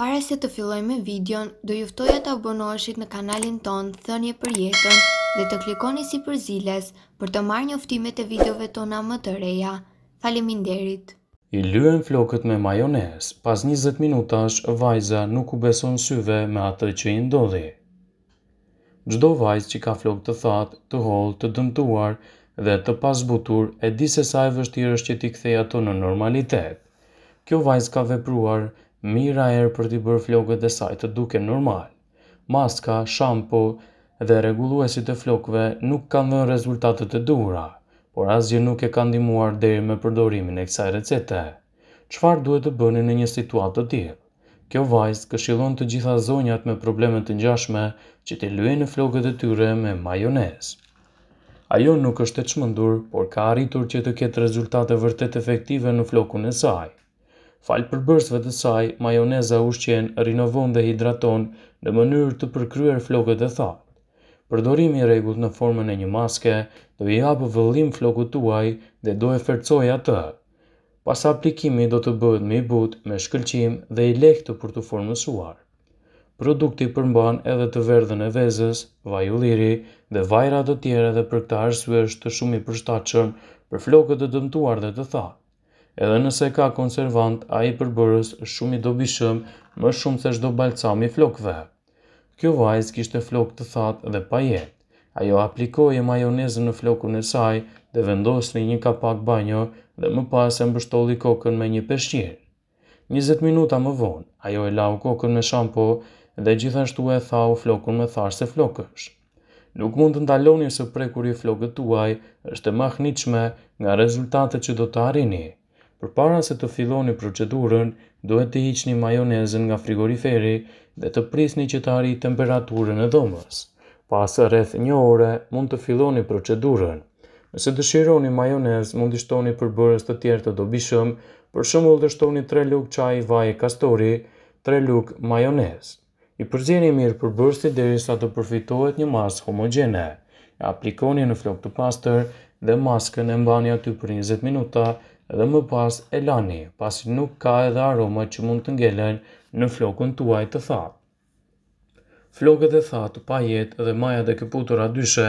Para se të filloj me videon, do juftoja të abonoheshit në kanalin ton Thënje për jetën dhe të klikoni si për ziles për të marrë njoftimet e videove tona më të reja. Faleminderit! I lyën flokët me majonez, pas 20 minutash, vajza nuk u beson syve me atë që i ndodhi. Gjdo vajzë që ka flokë të thatë, të holë, të dëmtuar dhe të pasbutur, e di se sa e vështirë është që ti ktheja të në normalitet. Kjo vajz ka vepruar nështë, mira erë për t'i bërë flokët dhe saj të duke normal. Maska, shampo dhe reguluesit e flokëve nuk kanë dhe rezultatet e dura, por asgjë nuk e kanë dimuar dhe me përdorimin e kësaj recete. Qfar duhet të bëni në një situatë të tjilë? Kjo vajzë këshilon të gjitha zonjat me problemet të njashme që të luen në flokët e tyre me majonez. Ajo nuk është e qmëndur, por ka arritur që të ketë rezultate vërtet efektive në flokun e sajë. Falë për bërësve të saj, majoneza ushqen, rinovon dhe hidraton në mënyrë të përkryer flokët e tha. Përdorimi regut në formën e një maske, do i hapë vëllim flokët tuaj dhe do e fercoj atë. Pas aplikimi do të bëhet me i but, me shkëlqim dhe i lehtë për të formësuar. Produkti përmban edhe të verdhën e vezës, vajulliri dhe vajrat të tjere dhe për këta arsue është të shumë i përshtachëm për flokët të dëmtuar dhe të thatë edhe nëse ka konservant, a i përbërës shumë i dobishëm, më shumë se shdo balcam i flokve. Kjo vajzë kishte flok të thatë dhe pa jetë. Ajo aplikoje majonezën në flokun e saj dhe vendosë në një kapak banjo dhe më pas e mbështolli kokën me një peshqirë. 20 minuta më vonë, ajo e lau kokën me shampo dhe gjithashtu e thau flokun me tharë se flokësh. Nuk mund të ndaloni së prekur i flokët tuaj, është e mahnitshme nga rezultatet që do të arini. Për para se të filloni procedurën, duhet të hiqni majonezën nga frigoriferi dhe të prisni që të arri temperaturën e dhomës. Pas rreth një ore, mund të filloni procedurën. Nëse dëshironi majonez, mund të shtoni përbërës të tjerë të dobishëm, për shumë të shtoni 3 lukë qaj vaj kastori, 3 lukë majonez. I përzjeni mirë përbërës të deri sa të përfitohet një masë homogene. E aplikoni në flok të pastër dhe masken e mbani aty për 20 minuta, dhe më pas e lani, pasi nuk ka edhe aroma që mund të ngelen në flokën tuaj të thatë. Flokët e thatë, pajet dhe maja dhe këputura dyshe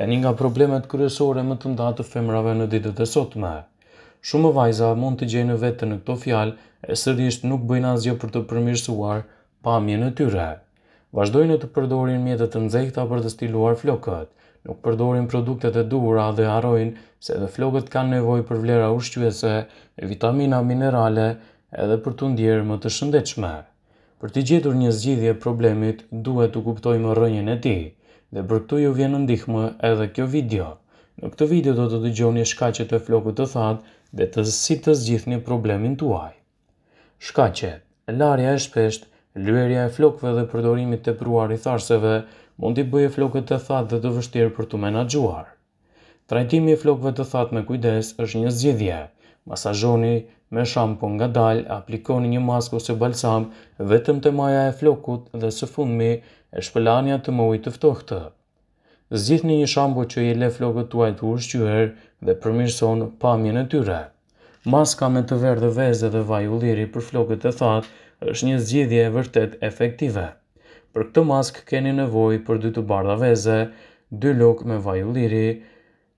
janë nga problemet kryesore më të ndatë të femrave në ditët e sotme. Shumë vajza mund të gjenë vetë në këto fjalë e sërrisht nuk bëjnë asgjë për të përmirësuar pamjen e tyre. Vazhdojnë të përdorin mjetet të nxehta për të stiluar flokët, nuk përdorin produktet e duhura dhe harrojnë se edhe flokët kanë nevojë për vlera ushqyese, vitamina, minerale edhe për të ndjerë më të shëndechme. Për të gjetur një zgjidhje problemit, duhet të kuptojmë rrënjën e tij dhe për këtë ju vjen në ndihmë edhe kjo video. Në këtë video do të dëgjoni shkaqet e flokut të thatë dhe të si të zgjidhni problemin tuaj. Shkacet, Larja e shpesht, lëverja e flokëve dhe përdorimi tepruar i tharseve, mund t'i bëje flokët të thatë dhe të vështirë për të menagjuar. Trajtimi i flokëve të thatë me kujdes është një zgjidhje. Masazhoni me shampo nga dalë, aplikoni një mask ose balsam vetëm të maja e flokut dhe së fundmi e shpëlanja të ujtë të ftohtë. Zgjithni një shampo që i le flokët tuaj të ushqyer dhe përmirëson pamjen e tyre. Maska me të verdhë vezë dhe vaj ulliri për flokët e thatë është një zgjidhje e vërtet efektive. Për këtë mask keni nevoj për dy të bardha veze, dy luk me vaj liri,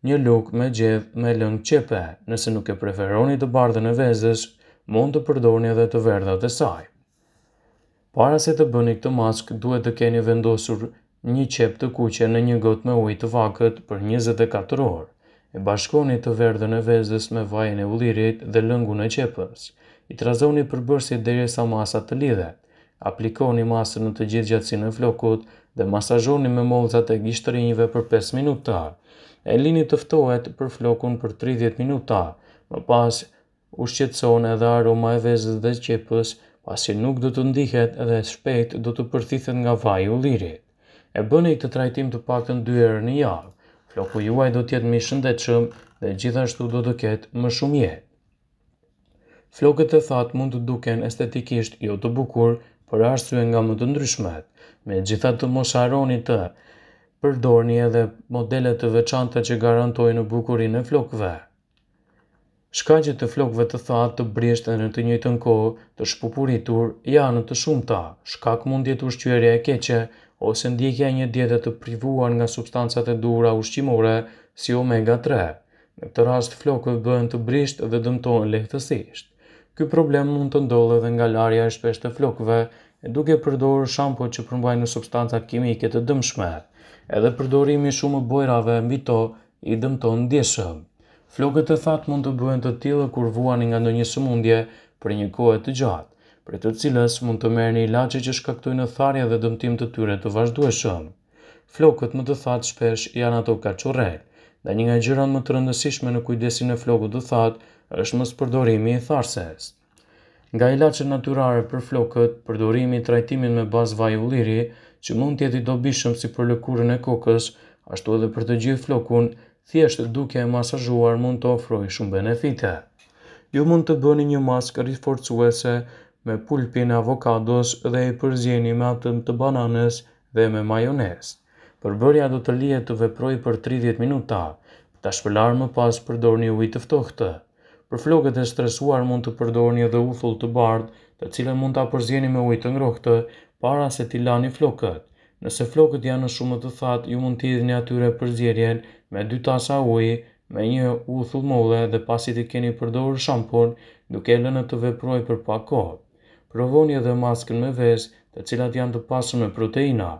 një luk me gjedh me lëng qepe. Nëse nuk e preferoni të bardhën e vezës, mund të përdorni edhe të verdhat e saj. Para se të bëni këtë mask, duhet të keni vendosur një qep të kuqe në një gotë me ujë të vakët për 24 orë. E bashkoni të verdhën e vezës me vajin e ullirit dhe lëngun e qepës. I trazoni përbërsi dhe jesa masat të lidhet. Aplikoni masën në të gjithë gjatësinë e flokut dhe masazhoni me mollcat e gishtërinjve për 5 minuta. E lini të ftohet për flokun për 30 minuta. Më pas ushqetson edhe aroma e vezës dhe qepës, pasi nuk do të ndihet edhe shpejt do të përthithet nga vaj u lirit. E bëni këtë trajtim të pak të ndyërë në javë, floku juaj do tjetë mishën dhe qëmë dhe gjithashtu do të ketë më shumje. Flokët e thatë mund të duken estetikisht jo të bukur, për arsye nga më të ndryshmet. Me gjitha të mos haroni të, përdorni edhe modelet të veçanta që garantojnë bukurinë e flokëve. Shkaqet të flokëve të thatë të brishtë në të njëjtën kohë të shpupuritur janë të shumta. Shkak mund të jetë ushqyerja e keqe ose ndjekja një diete të privuar nga substancat e duhura ushqimore si omega 3. Në këtë rast flokët bëhen të brishtë dhe dëmtohen lehtësisht. Ky problem mund të ndodhe dhe nga larja e shpesht të flokve, duke përdorë shampo që përmbajnë në substanca kimike të dëmshme, edhe përdorimi shumë bojrave mbi to i dëmton ndjeshë. Flokët e thatë mund të bëhen të tillë kur vuani nga ndonjë sëmundje për një kohë të gjatë, për të cilës mund të merrni ilaçe që shkaktojnë tharje dhe dëmtim të tyre të vazhdueshëm. Flokët më të thatë shpesh janë ato kaçurrel, dhe një nga gjërat më të rëndësishme në kujdesin e flokut të thatë është mos përdorimi i tharses. Nga ilaçet natyrore për flokët, përdorimi i trajtimit me bazë vaj ulliri, që mund të jetë i dobishëm si për lëkurën e kokës, ashtu edhe për të gjithë flokun, thjesht duke e masazhuar mund të ofrojë shumë benefite. Ju mund të bëni një maskë riforcuese me pulpin e avokados dhe e përzjeni me atëm të bananës dhe me majonez. Përbërja do të lihet të veprojë për 30 minuta. Ta shpëlar më pas përdor një ujë të ftohtë. Për flokët e stresuar mund të përdorni edhe uthull të bardhë, të cilën mund ta përzieni me ujë të ngrohtë para se t'i lani flokët. Nëse flokët janë shumë të thatë, ju mund t'i dhini atyre përzierjen me dy tasa ujë, me një uthull molle dhe pasi t'i keni përdojnë shampon, duke lënë të veproj për pak kohë. Provoni edhe maskën me vez, të cilat janë të pasur me proteina.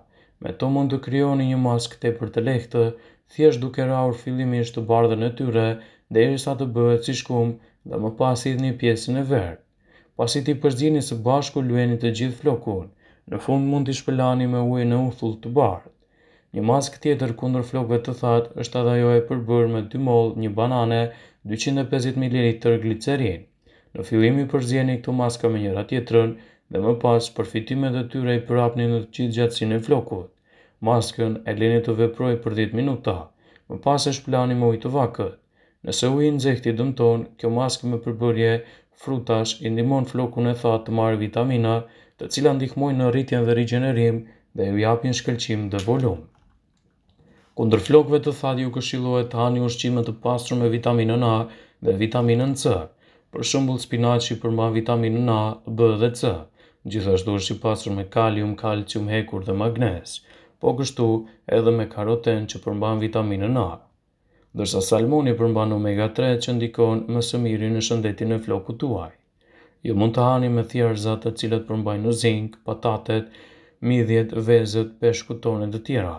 Me to mund të krijoni një maskë tepër të lehtë, thjesht duke rrahur fillimisht të bardhën e tyre deri sa të bëhet si shkum dhe më pasit një pjesën e verë. Pasi ti përgjini së bashku lueni të gjithë flokun, në fund mund t'i shpëlani me ujë në uthull të bardhë. Një mask tjetër kundër flokëve të thatë është edhe ajo e përbërë me 2 mollë, një banane, 250 ml glicerin. Në fillim i përzjeni këto maska me njëra tjetërën dhe më pas përfitimet e tyre i përapni në të gjithë gjatësin e flokut. Maskën e lini të veproj për 10 minuta, më pas e shplani më ujtë vakët. Nëse u i nxehti dëmton, kjo maskë me përbërje frutash i ndihmon flokun e thatë të marrë vitamina, të cilat ndihmojnë në rritjen dhe rigjenerim dhe u japin shkëlqim dhe volum. Kundër flokëve të thatë ju këshillohet të hani ushqime të pastër me vitaminën A dhe vitaminën C. Për shembull spinaqi për më vitaminën A, B dhe C. Gjithashtu është i pasur me kalium, kalcium, hekur dhe magnes, po kështu edhe me karoten që përmban vitaminën A dërsa Salmoni përmban omega 3 që ndikon më së miri në shëndetin e flokut tuaj. Ju mund të hani me thjerëza të cilët përmbajnë në zinc, patatet, midhjet, vezët, peshkut tonë dhe tjera.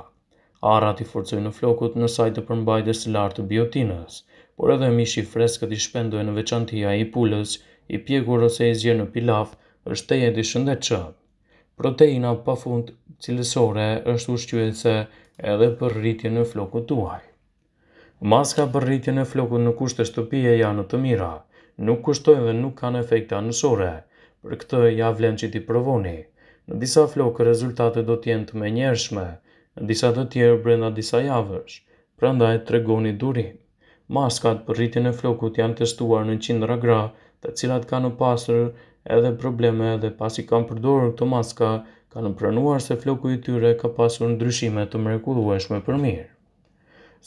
Arrat i forcojnë në flokut në sajtë të përmbajnë dhe së lartë të biotinës, por edhe mishi freskët i shpendojnë në veçantia i pulës i pjekur ose i zjerë në pilaf, është tejet i shëndet Proteina pa fund cilësore është ushqyese se edhe për rritje në flokut tuaj. Maska për rritje në flokut në kushte shtëpije janë të mira, nuk kushtojnë dhe nuk kanë efekte anësore, për këtë ja vlen që ti provoni. Në disa flokë rezultate do t'jenë të me në disa të tjerë brenda disa javësh, prandaj e të regoni durin. Maskat për rritje në flokut janë testuar në qindra gra të cilat kanë pasër edhe probleme dhe pasi kanë përdorë këto maska, kanë pranuar se floku i tyre ka pasur ndryshime të mrekullueshme për mirë.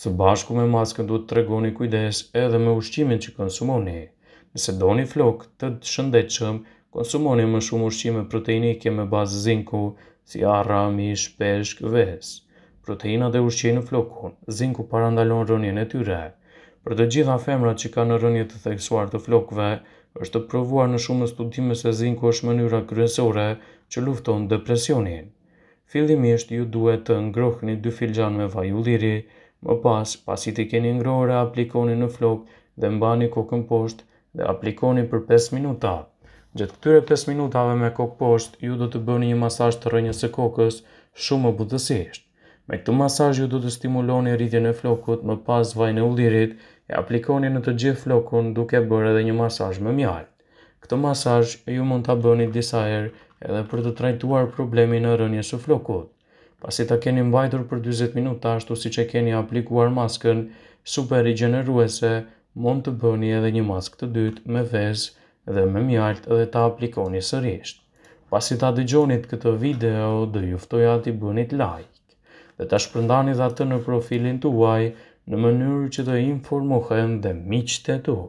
Së bashku me maskën duhet të regoni kujdes edhe me ushqimin që konsumoni. Nëse doni flok të shëndechëm, konsumoni më shumë ushqime proteinike me bazë zinku, si arra, mish, peshk, ves. Proteina dhe ushqinë në flokun, zinku parandalon rënjën e tyre. Për të gjitha femrat që ka në rënjët të theksuar të flokve, është të provuar në shumë studime se zinku është mënyra kryesore që lufton depresionin. Fillimisht ju duhet të ngrohni dy filxhan me vaj ulliri, Më pas, pasi të keni ngrore, aplikoni në flok dhe mbani kokën poshtë dhe aplikoni për 5 minuta. Gjëtë këtyre 5 minutave me kokë posht, ju do të bëni një masaj të rënjës e kokës shumë më budësisht. Me këtë masaj ju do të stimuloni rritjen e flokut më pas vaj e ullirit e aplikoni në të gjithë flokun duke bërë edhe një masaj më mjallë. Këtë masaj ju mund të bëni disa erë edhe për të trajtuar problemi në rënjës e flokut pasi të keni mbajtur për 20 minuta ashtu si që keni aplikuar maskën, super i gjeneruese mund të bëni edhe një mask të dytë me vezë dhe me mjaltë dhe ta aplikoni sërish. Pasi ta dëgjoni këtë video, dhe juftoj ati bënit like dhe ta shpërndani dhe atë në profilin të uaj në mënyrë që të informohen dhe miqët e